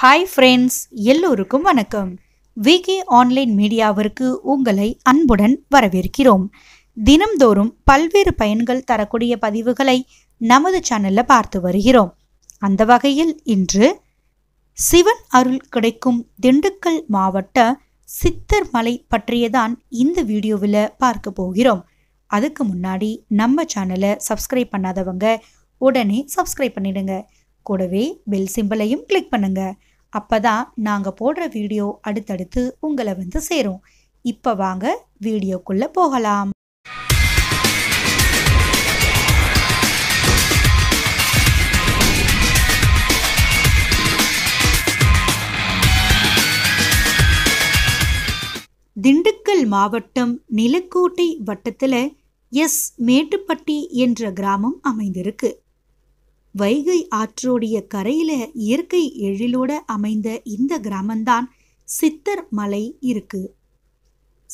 hi friends எல்லோருக்கும் வணக்கம் விகி online மீடியாவிற்கு உங்களை அன்புடன் வரவேற்கிறோம் தினம்தோறும் பல்வேறு பயன்கள் தரக்கூடிய பதிவுகளை நமது சேனலில் பார்த்து வருகிறோம் அந்த வகையில் இன்று சிவன் அருள் கிடைக்கும் திண்டுக்கல் மாவட்ட சித்தர் மலை பற்றியதான் இந்த வீடியோவில் பார்க்க போகிறோம் அதுக்கு முன்னாடி நம்ம சேனலை சப்ஸ்கிரைப் பண்ணாதவங்க உடனே சப்ஸ்கிரைப் பண்ணிடுங்க கூடவே பெல் சிம்பிளையும் கிளிக் பண்ணுங்கள் அப்பதான் நாங்கள் போடுற வீடியோ அடுத்தடுத்து உங்களை வந்து சேரும் இப்போ வாங்க வீடியோக்குள்ளே போகலாம் திண்டுக்கல் மாவட்டம் நிலக்கோட்டை வட்டத்தில் எஸ் மேட்டுப்பட்டி என்ற கிராமம் அமைந்திருக்கு வைகை ஆற்றோடைய கரையில இயற்கை எழிலோட அமைந்த இந்த கிராமம்தான் சித்தர் மலை இருக்கு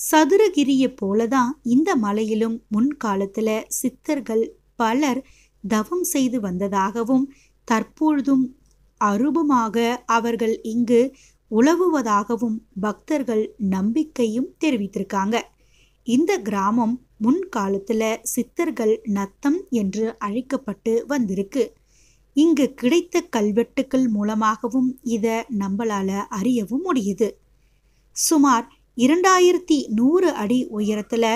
சதுரகிரியை போலதான் இந்த மலையிலும் முன்காலத்துல சித்தர்கள் பலர் தவம் செய்து வந்ததாகவும் தற்பொழுதும் அருபமாக அவர்கள் இங்கு உலவுவதாகவும் பக்தர்கள் நம்பிக்கையும் தெரிவித்திருக்காங்க இந்த கிராமம் முன்காலத்துல சித்தர்கள் நத்தம் என்று அழைக்கப்பட்டு வந்திருக்கு இங்கு கிடைத்த கல்வெட்டுக்கள் மூலமாகவும் இதை நம்மளால அறியவும் முடியுது சுமார் இரண்டாயிரத்தி நூறு அடி உயரத்தில்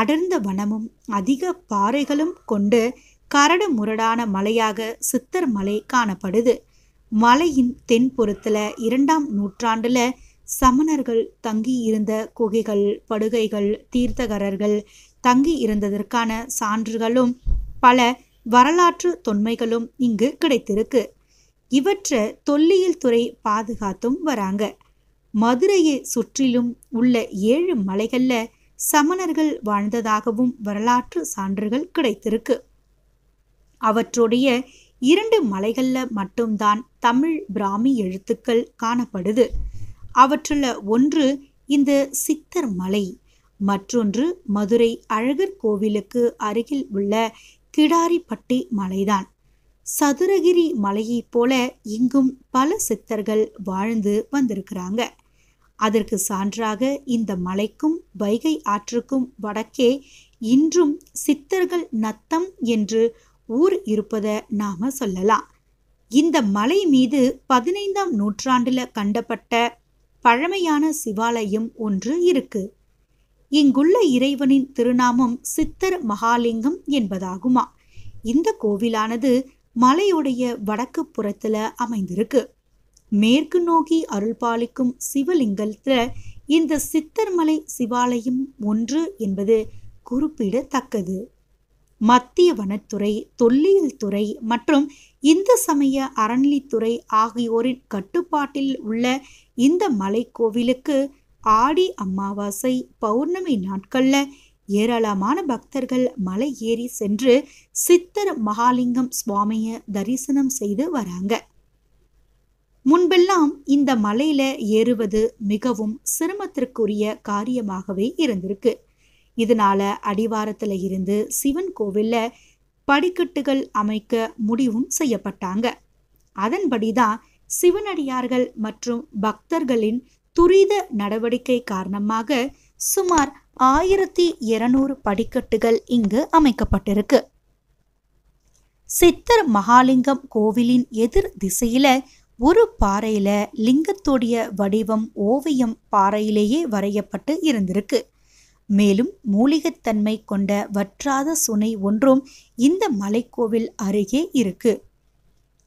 அடர்ந்த வனமும் அதிக பாறைகளும் கொண்டு கரடு முரடான மலையாக சித்தர் மலை காணப்படுது மலையின் தென்புறத்தில் இரண்டாம் நூற்றாண்டில் சமணர்கள் தங்கி இருந்த குகைகள் படுகைகள் தீர்த்தகரர்கள் தங்கி இருந்ததற்கான சான்றுகளும் பல வரலாற்று தொன்மைகளும் இங்கு கிடைத்திருக்கு இவற்றை தொல்லியல் துறை பாதுகாத்தும் வராங்க மதுரையை சுற்றிலும் உள்ள ஏழு மலைகளில் சமணர்கள் வாழ்ந்ததாகவும் வரலாற்று சான்றுகள் கிடைத்திருக்கு அவற்றுடைய இரண்டு மலைகள்ல மட்டும்தான் தமிழ் பிராமி எழுத்துக்கள் காணப்படுது அவற்றில் ஒன்று இந்த சித்தர் மலை மற்றொன்று மதுரை அழகர் கோவிலுக்கு அருகில் உள்ள கிடாரிப்பட்டி மலைதான் சதுரகிரி மலையைப் போல இங்கும் பல சித்தர்கள் வாழ்ந்து வந்திருக்கிறாங்க அதற்கு சான்றாக இந்த மலைக்கும் வைகை ஆற்றுக்கும் வடக்கே இன்றும் சித்தர்கள் நத்தம் என்று ஊர் இருப்பதை நாம சொல்லலாம் இந்த மலை மீது பதினைந்தாம் நூற்றாண்டில் கண்டப்பட்ட பழமையான சிவாலயம் ஒன்று இருக்குது இங்குள்ள இறைவனின் திருநாமம் சித்தர் மகாலிங்கம் என்பதாகுமா இந்த கோவிலானது மலையுடைய வடக்கு புறத்துல அமைந்திருக்கு மேற்கு நோக்கி அருள்பாலிக்கும் சிவலிங்கத்துல இந்த சித்தர்மலை சிவாலயம் ஒன்று என்பது குறிப்பிடத்தக்கது மத்திய வனத்துறை தொல்லியல் துறை மற்றும் இந்து சமய அறநிலைத்துறை ஆகியோரின் கட்டுப்பாட்டில் உள்ள இந்த மலை கோவிலுக்கு ஆடி அமாவாசை பௌர்ணமி நாட்கள்ல ஏராளமான பக்தர்கள் மலை ஏறி சென்று சித்தர் மகாலிங்கம் சுவாமியை தரிசனம் செய்து வராங்க முன்பெல்லாம் இந்த மலையில ஏறுவது மிகவும் சிரமத்திற்குரிய காரியமாகவே இருந்திருக்கு இதனால அடிவாரத்துல இருந்து சிவன் கோவில்ல படிக்கட்டுகள் அமைக்க முடிவும் செய்யப்பட்டாங்க அதன்படிதான் சிவனடியார்கள் மற்றும் பக்தர்களின் துரித நடவடிக்கை காரணமாக சுமார் ஆயிரத்தி இருநூறு படிக்கட்டுகள் இங்கு அமைக்கப்பட்டிருக்கு சித்தர் மகாலிங்கம் கோவிலின் எதிர் திசையில ஒரு பாறையில லிங்கத்துடைய வடிவம் ஓவியம் பாறையிலேயே வரையப்பட்டு இருந்திருக்கு மேலும் மூலிகைத்தன்மை கொண்ட வற்றாத சுனை ஒன்றும் இந்த மலைக்கோவில் அருகே இருக்குது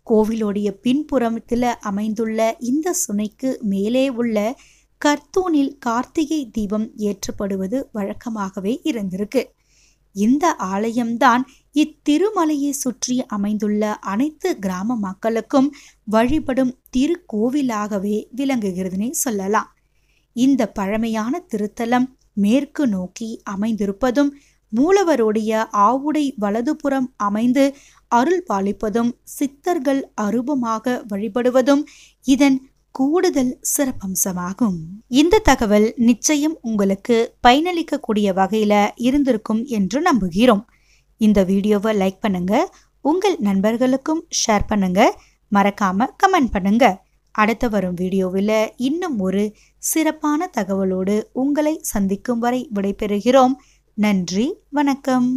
கோவிலோடைய பின்புறத்தில் அமைந்துள்ள இந்த சுனைக்கு மேலே உள்ள கர்த்தூனில் கார்த்திகை தீபம் ஏற்றப்படுவது வழக்கமாகவே இருந்திருக்கு இந்த ஆலயம்தான் இத்திருமலையை சுற்றி அமைந்துள்ள அனைத்து கிராம மக்களுக்கும் வழிபடும் திருக்கோவிலாகவே விளங்குகிறதுனே சொல்லலாம் இந்த பழமையான திருத்தலம் மேற்கு நோக்கி அமைந்திருப்பதும் மூலவருடைய ஆவுடை வலதுபுறம் அமைந்து அருள் பாலிப்பதும் சித்தர்கள் அருபமாக வழிபடுவதும் இதன் கூடுதல் சிறப்பம்சமாகும் இந்த தகவல் நிச்சயம் உங்களுக்கு பயனளிக்கக்கூடிய வகையில் இருந்திருக்கும் என்று நம்புகிறோம் இந்த வீடியோவை லைக் பண்ணுங்க உங்கள் நண்பர்களுக்கும் ஷேர் பண்ணுங்க மறக்காம கமெண்ட் பண்ணுங்க அடுத்த வரும் வீடியோவில் இன்னும் ஒரு சிறப்பான தகவலோடு உங்களை சந்திக்கும் வரை விடைபெறுகிறோம் நன்றி வணக்கம்